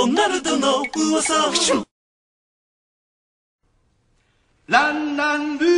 ドナルドの噂ランランルー